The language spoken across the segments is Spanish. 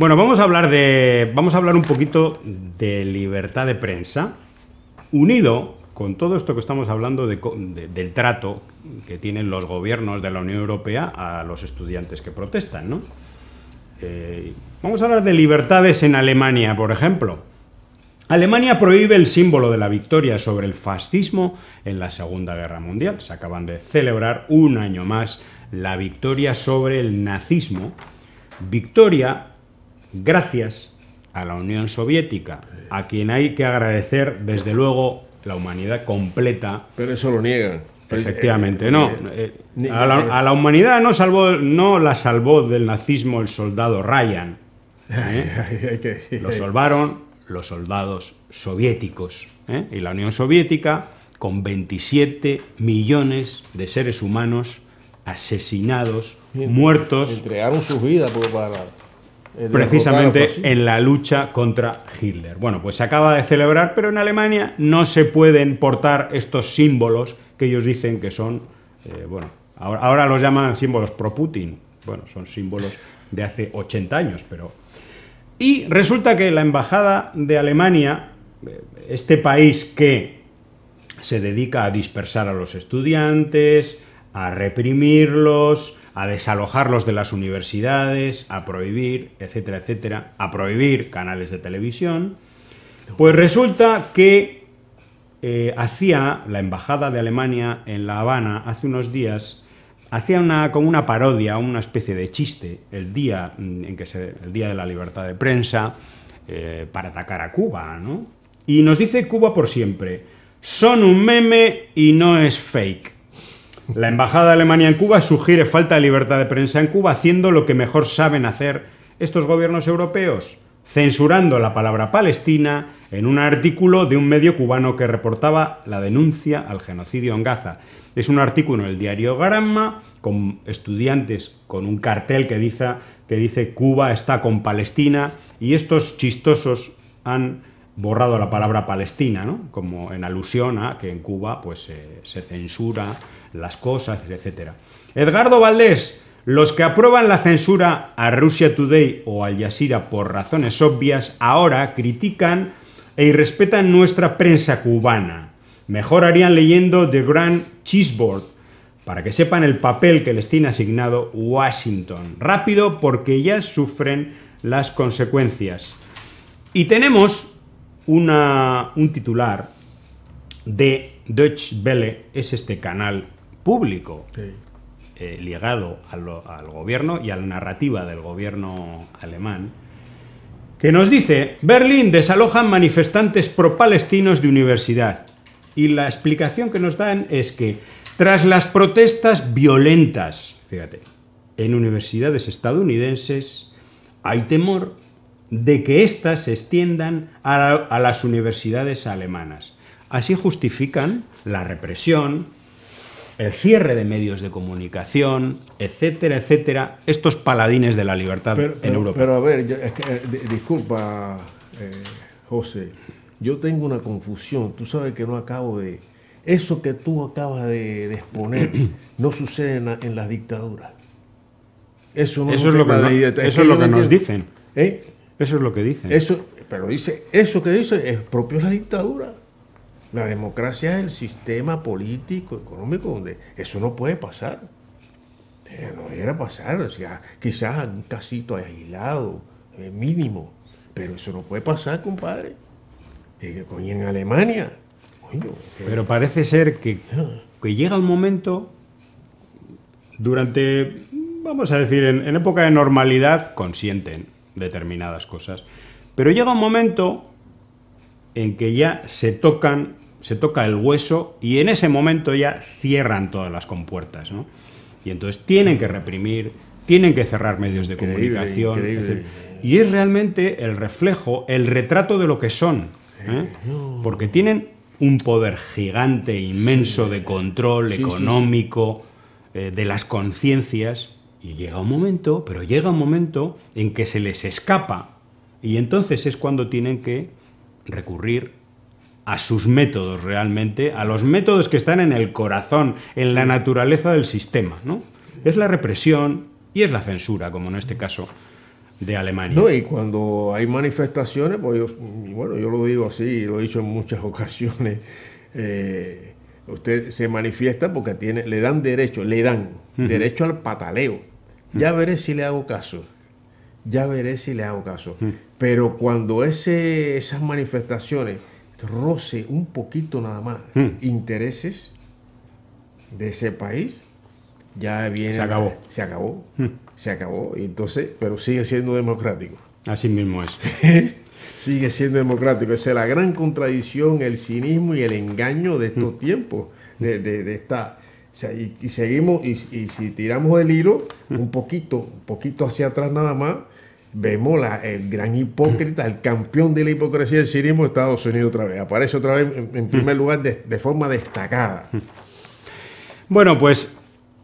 Bueno, vamos a hablar de. Vamos a hablar un poquito de libertad de prensa, unido con todo esto que estamos hablando del trato que tienen los gobiernos de la Unión Europea a los estudiantes que protestan, ¿no? Eh, vamos a hablar de libertades en Alemania, por ejemplo. Alemania prohíbe el símbolo de la victoria sobre el fascismo en la Segunda Guerra Mundial. Se acaban de celebrar un año más la victoria sobre el nazismo. Victoria gracias a la Unión Soviética, a quien hay que agradecer, desde luego, la humanidad completa. Pero eso lo niegan. Efectivamente, eh, no. Eh, a la, humanidad no, salvó, no la salvó del nazismo el soldado Ryan. ¿eh? Lo salvaron los soldados soviéticos. Y la Unión Soviética, con 27 millones de seres humanos asesinados, muertos. Entregaron sus vidas para, eh, precisamente en la lucha contra Hitler. Bueno, pues se acaba de celebrar, pero en Alemania no se pueden portar estos símbolos que ellos dicen que son, eh, bueno, ahora, ahora, los llaman símbolos pro-Putin. Bueno, son símbolos de hace 80 años, pero... Y resulta que la Embajada de Alemania, eh, este país que se dedica a dispersar a los estudiantes, a reprimirlos, a desalojarlos de las universidades, a prohibir, etcétera, etcétera, a prohibir canales de televisión. Pues resulta que eh, hacía la Embajada de Alemania en La Habana hace unos días, hacía una, como una parodia, una especie de chiste, el día, mm, en que se, el día de la libertad de prensa, eh, para atacar a Cuba, ¿no? Y nos dice Cuba por siempre, son un meme y no es fake. La Embajada de Alemania en Cuba sugiere falta de libertad de prensa en Cuba, haciendo lo que mejor saben hacer estos gobiernos europeos, censurando la palabra Palestina en un artículo de un medio cubano que reportaba la denuncia al genocidio en Gaza. Es un artículo en el diario Gramma con estudiantes con un cartel que dice, que dice Cuba está con Palestina y estos chistosos han borrado la palabra Palestina, ¿no? como en alusión a que en Cuba pues, eh, se censura las cosas, etc. Edgardo Valdés, los que aprueban la censura a Russia Today o Al Yasira por razones obvias, ahora critican e irrespetan nuestra prensa cubana. Mejor harían leyendo The Grand Cheeseboard, para que sepan el papel que les tiene asignado Washington. Rápido porque ya sufren las consecuencias. Y tenemos un titular de Deutsche Welle, es este canal público. Eh, ligado al, gobierno y a la narrativa del gobierno alemán, que nos dice, Berlín desaloja manifestantes pro-palestinos de universidad. Y la explicación que nos dan es que tras las protestas violentas, fíjate, en universidades estadounidenses hay temor de que éstas se extiendan a, las universidades alemanas. Así justifican la represión, el cierre de medios de comunicación, etcétera, etcétera, estos paladines de la libertad en Europa. Pero a ver, eh, disculpa, eh, José, yo tengo una confusión, tú sabes que no acabo de... Eso que tú acabas de, exponer no sucede en, las dictaduras. Eso, no es, lo que, eso es lo que, nos dicen. ¿Eh? Eso es lo que dicen. Eso, pero dice, eso que dice es propio de la dictadura. La democracia es el sistema político, económico, donde eso no puede pasar. No a pasar, o sea, quizás un casito aislado, eh, mínimo, pero eso no puede pasar, compadre. Y en Alemania. Eh. Pero parece ser que, ah. que llega un momento durante, vamos a decir, en época de normalidad, consienten determinadas cosas. Pero llega un momento en que ya se tocan, se toca el hueso y en ese momento ya cierran todas las compuertas, ¿no? Y entonces tienen que reprimir, tienen que cerrar medios de comunicación. y es realmente el reflejo, el retrato de lo que son. ¿eh? Porque tienen un poder gigante, inmenso de control económico, eh, de las conciencias, y llega un momento, pero llega un momento en que se les escapa y entonces es cuando tienen que recurrir a sus métodos realmente, a los métodos que están en el corazón, en la naturaleza del sistema, ¿no? Es la represión y es la censura, como en este caso de Alemania. No, y cuando hay manifestaciones, pues yo, bueno, yo lo digo así, lo he dicho en muchas ocasiones, eh, usted se manifiesta porque tiene, le dan derecho, le dan derecho al pataleo. Ya veré si le hago caso. Ya veré si le hago caso. Mm. Pero cuando ese, esas manifestaciones roce un poquito nada más mm. intereses de ese país, ya viene. Se acabó. se acabó. Mm. Se acabó. entonces, pero sigue siendo democrático. Así mismo es. sigue siendo democrático. Esa es la gran contradicción, el cinismo y el engaño de estos tiempos, de, de, de esta y, seguimos, y, si tiramos el hilo un poquito, un poquito hacia atrás nada más, vemos la, el gran hipócrita, el campeón de la hipocresía del cinismo de Estados Unidos otra vez. Aparece otra vez en, primer lugar de, forma destacada. Bueno, pues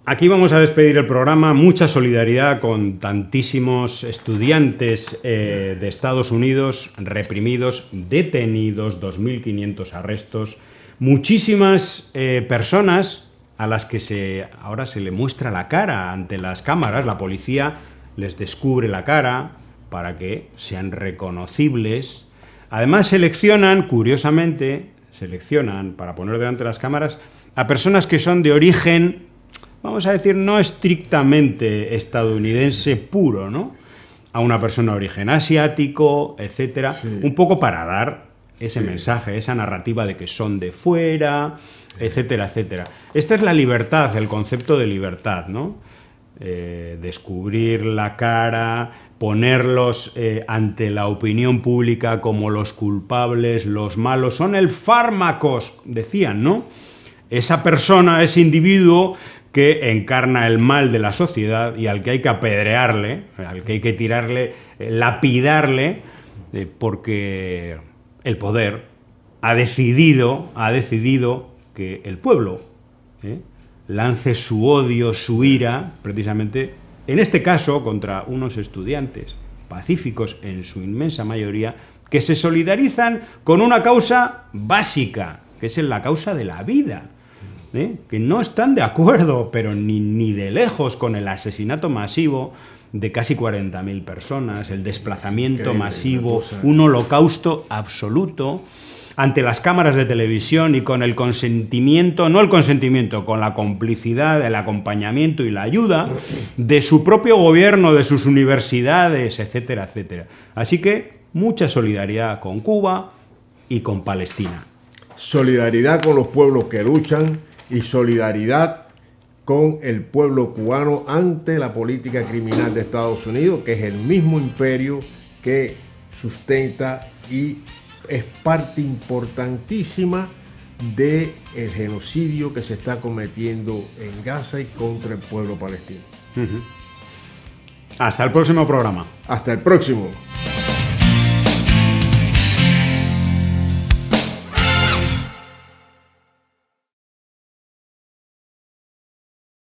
Aquí vamos a despedir el programa. Mucha solidaridad con tantísimos estudiantes eh, de Estados Unidos reprimidos, detenidos, 2.500 arrestos, muchísimas eh, personas a las que se, ahora se le muestra la cara ante las cámaras. La policía les descubre la cara para que sean reconocibles. Además, seleccionan, curiosamente, seleccionan para poner delante de las cámaras a personas que son de origen, vamos a decir, no estrictamente estadounidense puro, ¿no? A una persona de origen asiático, etcétera, un poco para dar ese mensaje, esa narrativa de que son de fuera, etcétera, etcétera. Esta es la libertad, el concepto de libertad, ¿no? Eh, descubrir la cara, ponerlos eh, ante la opinión pública como los culpables, los malos, son el fármacos, decían, ¿no? Esa persona, ese individuo que encarna el mal de la sociedad y al que hay que apedrearle, al que hay que tirarle, eh, lapidarle, porque el poder ha decidido, ha decidido que el pueblo ¿eh? lance su odio, su ira, precisamente, en este caso, contra unos estudiantes pacíficos en su inmensa mayoría, que se solidarizan con una causa básica, que es la causa de la vida, ¿eh? que no están de acuerdo, pero ni, ni de lejos, con el asesinato masivo de casi 40.000 personas, el desplazamiento masivo, un holocausto absoluto ante las cámaras de televisión y con el consentimiento, no el consentimiento, con la complicidad, el acompañamiento y la ayuda de su propio gobierno, de sus universidades, etcétera, etcétera. Así que mucha solidaridad con Cuba y con Palestina. Solidaridad con los pueblos que luchan y solidaridad con el pueblo cubano ante la política criminal de Estados Unidos, que es el mismo imperio que sustenta y es parte importantísima del genocidio que se está cometiendo en Gaza y contra el pueblo palestino. Hasta el próximo programa. Hasta el próximo.